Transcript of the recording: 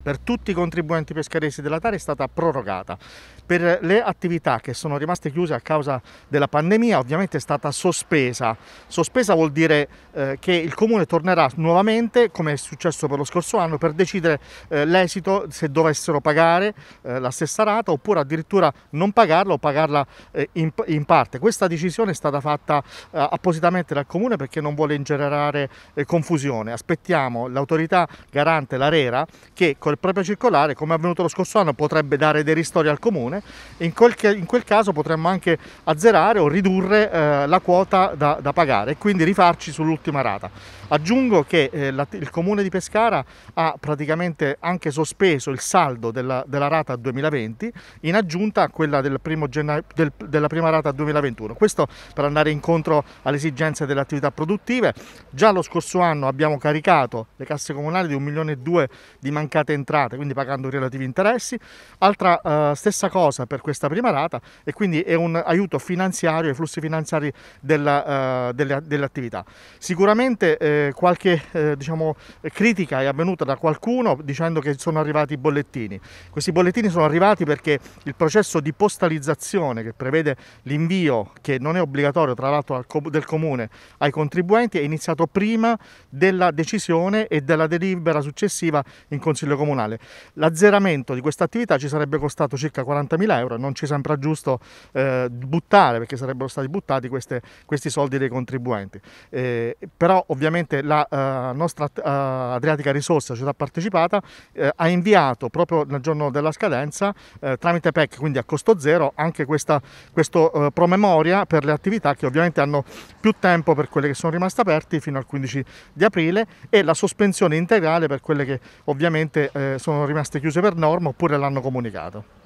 per tutti i contribuenti pescaresi della TARI è stata prorogata per le attività che sono rimaste chiuse a causa della pandemia ovviamente è stata sospesa. Sospesa vuol dire eh, che il comune tornerà nuovamente, come è successo per lo scorso anno, per decidere eh, l'esito se dovessero pagare eh, la stessa rata oppure addirittura non pagarla o pagarla eh, in, in, parte. Questa decisione è stata fatta eh, appositamente dal comune perché non vuole ingenerare eh, confusione. Aspettiamo l'autorità garante, l'Arera, che col proprio circolare, come è avvenuto lo scorso anno, potrebbe dare dei ristori al comune persone e in quel, in quel caso potremmo anche azzerare o ridurre eh, la quota da, da, pagare e quindi rifarci sull'ultima rata. Aggiungo che eh, la, il comune di Pescara ha praticamente anche sospeso il saldo della, della rata 2020 in aggiunta a quella del gennaio, del, della prima rata 2021. Questo per andare incontro alle esigenze delle attività produttive. Già lo scorso anno abbiamo caricato le casse comunali di 1 milione e 2 di mancate entrate, quindi pagando i relativi interessi. Altra eh, stessa cosa cosa per questa prima rata e quindi è un aiuto finanziario ai flussi finanziari della, uh, delle, delle, attività. Sicuramente eh, qualche eh, diciamo, critica è avvenuta da qualcuno dicendo che sono arrivati i bollettini. Questi bollettini sono arrivati perché il processo di postalizzazione che prevede l'invio, che non è obbligatorio tra l'altro del comune ai contribuenti, è iniziato prima della decisione e della delibera successiva in Consiglio Comunale. L'azzeramento di questa attività ci sarebbe costato circa 40 50.000 euro, non ci sembra giusto eh, buttare, perché sarebbero stati buttati queste, questi soldi dei contribuenti. Eh, però ovviamente la eh, nostra eh, Adriatica Risorsa, società partecipata, eh, ha inviato proprio nel giorno della scadenza, eh, tramite PEC, quindi a costo zero, anche questa, questo promemoria per le attività che ovviamente hanno più tempo per quelle che sono rimaste aperte fino al 15 di aprile e la sospensione integrale per quelle che ovviamente sono rimaste chiuse per norma oppure l'hanno comunicato.